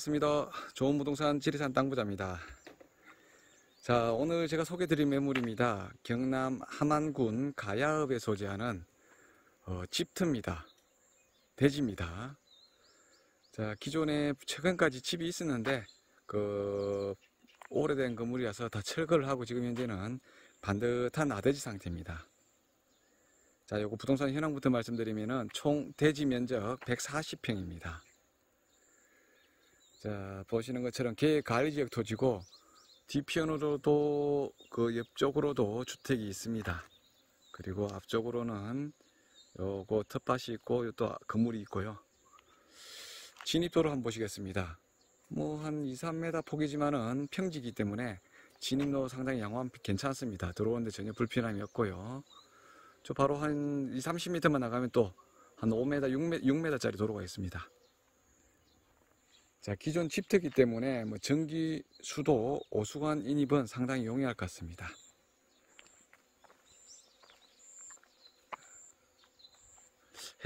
반갑습니다. 좋은 부동산 지리산 땅부자입니다. 자, 오늘 제가 소개드릴 매물입니다. 경남 함안군 가야읍에 소재하는 어, 집트입니다. 대지입니다. 자, 기존에 최근까지 집이 있었는데 그 오래된 건물이라서 다 철거를 하고 지금 현재는 반듯한 아대지 상태입니다. 자, 요거 부동산 현황부터 말씀드리면은 총 대지 면적 140평입니다. 자, 보시는 것처럼 개 가리 지역 토지고 뒤편으로도 그 옆쪽으로도 주택이 있습니다. 그리고 앞쪽으로는 요거 텃밭이 있고 또 건물이 있고요. 진입도로 한번 보시겠습니다. 뭐 한 2, 3m 폭이지만은 평지기 때문에 진입로 상당히 양호한 괜찮습니다. 들어오는데 전혀 불편함이 없고요. 저 바로 한 2, 30m만 나가면 또 한 5m, 6m, 6m짜리 도로가 있습니다. 자, 기존 집트기 때문에 뭐 전기, 수도, 오수관 인입은 상당히 용이할 것 같습니다.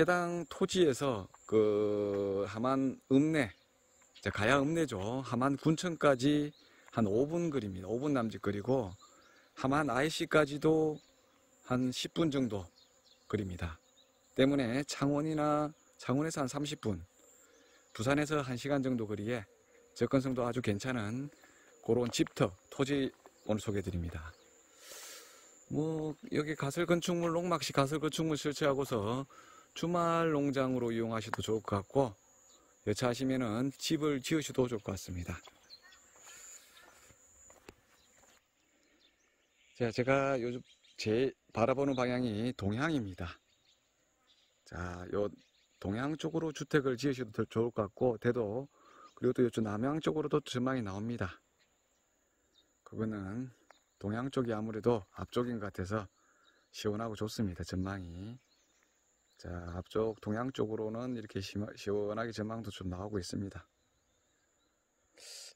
해당 토지에서 그 하만 읍내, 가야 읍내죠. 하만 군청까지 한 5분 거리입니다. 5분 남짓 거리고 하만 IC까지도 한 10분 정도 거리입니다. 때문에 창원이나 창원에서 한 30분 부산에서 1시간 정도 거리에 접근성도 아주 괜찮은 그런 집터 토지 오늘 소개해 드립니다. 뭐 여기 가설 건축물 농막시 가설 건축물 설치하고서 주말 농장으로 이용하셔도 좋을 것 같고 여차하시면은 집을 지으셔도 좋을 것 같습니다. 자, 제가 요즘 제 바라보는 방향이 동향입니다. 자, 요 동양 쪽으로 주택을 지으셔도 좋을 것 같고 대도 그리고 또 이쪽 남양 쪽으로도 전망이 나옵니다. 그거는 동양 쪽이 아무래도 앞쪽인 것 같아서 시원하고 좋습니다. 전망이. 자 앞쪽 동양 쪽으로는 이렇게 시원하게 전망도 좀 나오고 있습니다.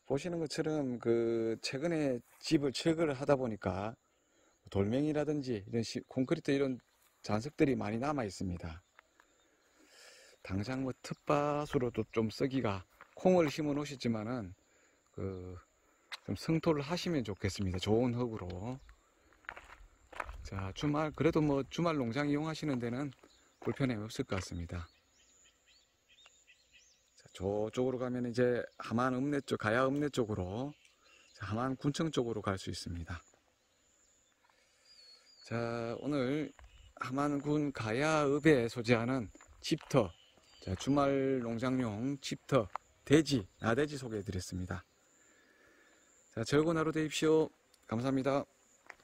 보시는 것처럼 그 최근에 집을 철거를 하다 보니까 돌멩이라든지 이런 시, 콘크리트 이런 잔석들이 많이 남아 있습니다. 당장 뭐 텃밭으로도 좀 쓰기가 콩을 심어 놓으시지만은 그 좀승토를 하시면 좋겠습니다. 좋은 흙으로. 자 주말 그래도 뭐 주말 농장 이용하시는 데는 불편함이 없을 것 같습니다. 자, 저쪽으로 가면 이제 하만 읍내 쪽 가야 읍내 쪽으로 자, 하만 군청 쪽으로 갈 수 있습니다. 자 오늘 하만군 가야읍에 소재하는 집터 자, 주말 농장용 집터 돼지, 나돼지 소개해드렸습니다. 자, 즐거운 하루 되십시오. 감사합니다.